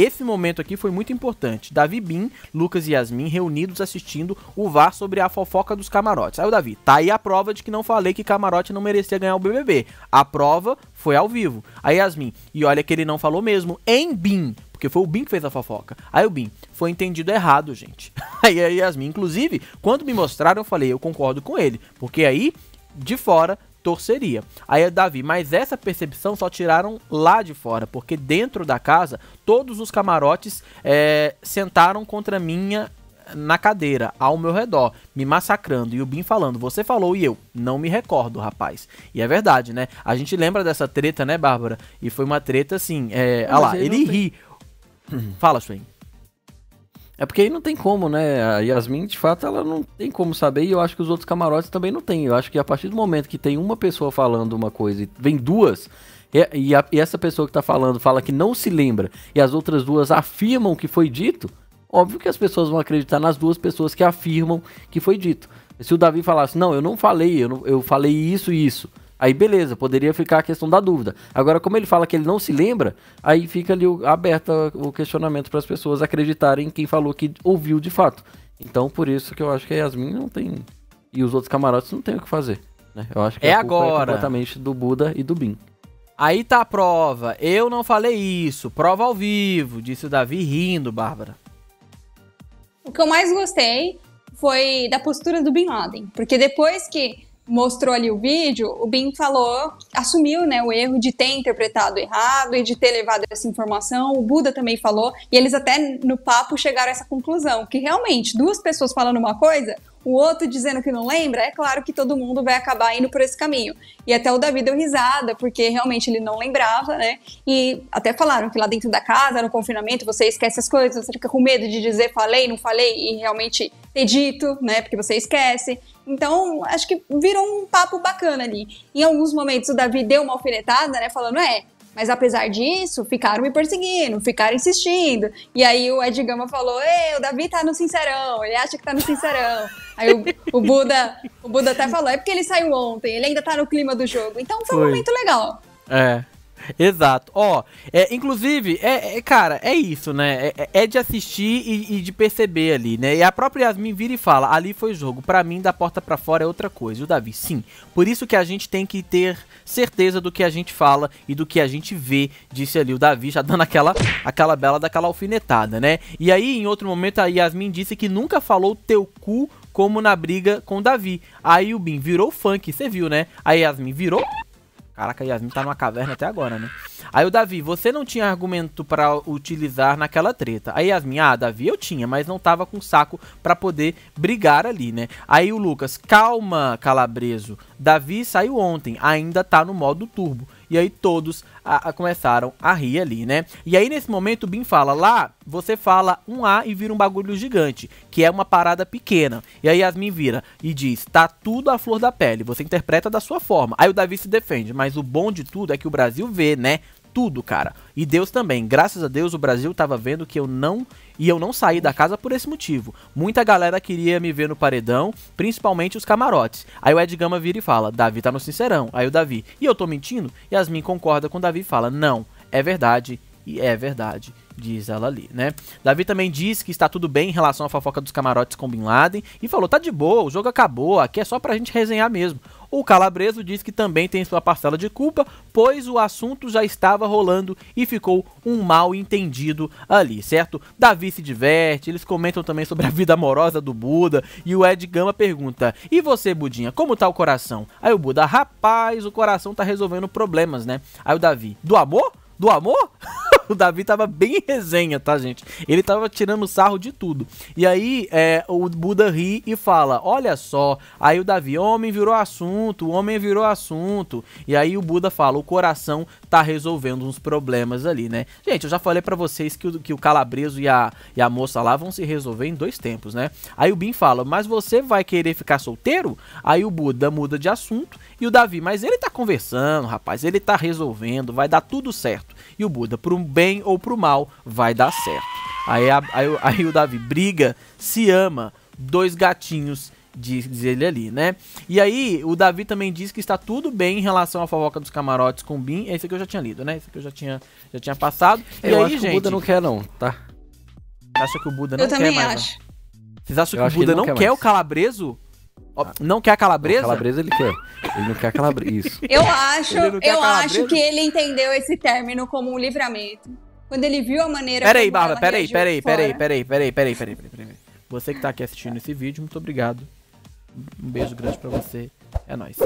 Esse momento aqui foi muito importante. Davi Bin, Lucas e Yasmin reunidos assistindo o VAR sobre a fofoca dos camarotes. Aí o Davi, tá aí a prova de que não falei que camarote não merecia ganhar o BBB. A prova foi ao vivo. Aí Yasmin, e olha que ele não falou mesmo, em Bin, porque foi o Bin que fez a fofoca. Aí o Bin, foi entendido errado, gente. Aí a Yasmin, inclusive, quando me mostraram, eu falei, eu concordo com ele, porque aí de fora torceria. Aí é Davi, mas essa percepção só tiraram lá de fora, porque dentro da casa todos os camarotes é, sentaram contra minha eh, na cadeira, ao meu redor, me massacrando e o Bin falando, você falou e eu não me recordo, rapaz. E é verdade, né? A gente lembra dessa treta, né, Bárbara? E foi uma treta assim, é, lá, ele, ele ri. Fala, Swing. É porque aí não tem como, né? A Yasmin, de fato, ela não tem como saber e eu acho que os outros camarotes também não têm. Eu acho que a partir do momento que tem uma pessoa falando uma coisa e vem duas, e, a, e essa pessoa que tá falando fala que não se lembra e as outras duas afirmam que foi dito, óbvio que as pessoas vão acreditar nas duas pessoas que afirmam que foi dito. Se o Davi falasse, não, eu não falei, eu, não, eu falei isso e isso Aí beleza, poderia ficar a questão da dúvida. Agora, como ele fala que ele não se lembra, aí fica ali aberto o questionamento para as pessoas acreditarem quem falou que ouviu de fato. Então, por isso que eu acho que a Yasmin não tem. E os outros camarotes não tem o que fazer. Né? Eu acho que é, é agora. É completamente do Buda e do Bin. Aí tá a prova. Eu não falei isso. Prova ao vivo, disse o Davi rindo, Bárbara. O que eu mais gostei foi da postura do Bin Laden. Porque depois que mostrou ali o vídeo, o Bin falou, assumiu né, o erro de ter interpretado errado e de ter levado essa informação. O Buda também falou, e eles até no papo chegaram a essa conclusão: que realmente duas pessoas falando uma coisa, o outro dizendo que não lembra, é claro que todo mundo vai acabar indo por esse caminho. E até o Davi deu risada, porque realmente ele não lembrava, né? E até falaram que lá dentro da casa, no confinamento, você esquece as coisas, você fica com medo de dizer falei, não falei, e realmente ter dito, né? Porque você esquece. Então, acho que virou um papo bacana ali. Em alguns momentos o Davi deu uma alfinetada, né? Falando, é, mas apesar disso, ficaram me perseguindo, ficaram insistindo. E aí o Ed Gama falou: Ei, o Davi tá no Sincerão, ele acha que tá no Sincerão. aí o, o, Buda, o Buda até falou: é porque ele saiu ontem, ele ainda tá no clima do jogo. Então foi, foi. um momento legal. É, Exato. Ó, é, inclusive, é, é, cara, é isso, né? É, é, é de assistir e, e, de perceber ali, né? E a própria Yasmin vira e fala: ali foi jogo. Para mim, da porta para fora é outra coisa. E o Davi, sim. Por isso que a gente tem que ter certeza do que a gente fala e do que a gente vê, disse ali o Davi, já dando aquela, aquela bela daquela alfinetada, né? E aí, em outro momento, a Yasmin disse que nunca falou teu cu como na briga com Davi. Aí o Bin virou funk, você viu, né? A Yasmin virou Caraca, Yasmin tá numa caverna até agora, né? Aí o Davi, você não tinha argumento para utilizar naquela treta. Aí Yasmin, ah, Davi, eu tinha, mas não tava com saco para poder brigar ali, né? Aí o Lucas, calma, Calabreso. Davi saiu ontem, ainda tá no modo turbo. E aí todos a, a começaram a rir ali, né? E aí nesse momento o Bin fala: lá você fala um A e vira um bagulho gigante, que é uma parada pequena. E aí Yasmin vira e diz: tá tudo à flor da pele, você interpreta da sua forma. Aí o Davi se defende, mas o bom de tudo é que o Brasil vê, né? tudo, cara. E Deus também. Graças a Deus o Brasil tava vendo que eu não e eu não saí da casa por esse motivo. Muita galera queria me ver no paredão, principalmente os camarotes. Aí o Ed Gama vira e fala: "Davi tá no sincerão". Aí o Davi: "E eu tô mentindo?". Yasmin concorda com o Davi e fala: "Não, é verdade". E é verdade diz ela ali, né? Davi também diz que está tudo bem em relação à fofoca dos camarotes com Bin Laden e falou: tá de boa, o jogo acabou, aqui é só pra gente resenhar mesmo. O Calabreso diz que também tem sua parcela de culpa, pois o assunto já estava rolando e ficou um mal entendido ali, certo? Davi se diverte, eles comentam também sobre a vida amorosa do Buda e o Ed Gama pergunta: "E você, Budinha, como tá o coração?" Aí o Buda: "Rapaz, o coração tá resolvendo problemas, né?" Aí o Davi: "Do amor? Do amor?" o Davi tava bem resenha, tá, gente? Ele tava tirando sarro de tudo. E aí é, o Buda ri e fala: Olha só. Aí o Davi, homem virou assunto, homem virou assunto. E aí o Buda fala: O coração tá resolvendo uns problemas ali, né? Gente, eu já falei para vocês que o, que o calabreso e a, e a moça lá vão se resolver em dois tempos, né? Aí o Bin fala: Mas você vai querer ficar solteiro? Aí o Buda muda de assunto e o Davi, mas ele tá conversando, rapaz, ele tá resolvendo, vai dar tudo certo. E o Buda, por um bem ou pro mal, vai dar certo. Aí, a, aí, aí o Davi briga, se ama, dois gatinhos diz, ele ali, né? E aí, o Davi também diz que está tudo bem em relação à fofoca dos camarotes com o Bin. Esse aqui eu já tinha lido, né? Esse aqui eu já tinha, já tinha passado. Eu e aí, acho que o Buda não quer, não, tá? Acha que o Buda não eu quer mais? Eu né? também acho. Vocês acham eu que o Buda que não, não, quer, o calabreso? não quer a calabresa? calabresa ele quer. Ele não quer a calabresa. Isso. Eu acho, eu acho que ele entendeu esse término como um livramento. Quando ele viu a maneira. Peraí, Barba, peraí, peraí, peraí, peraí, peraí, peraí, peraí, peraí. Você que tá aqui assistindo esse vídeo, muito obrigado. Um beijo grande pra você. É nóis.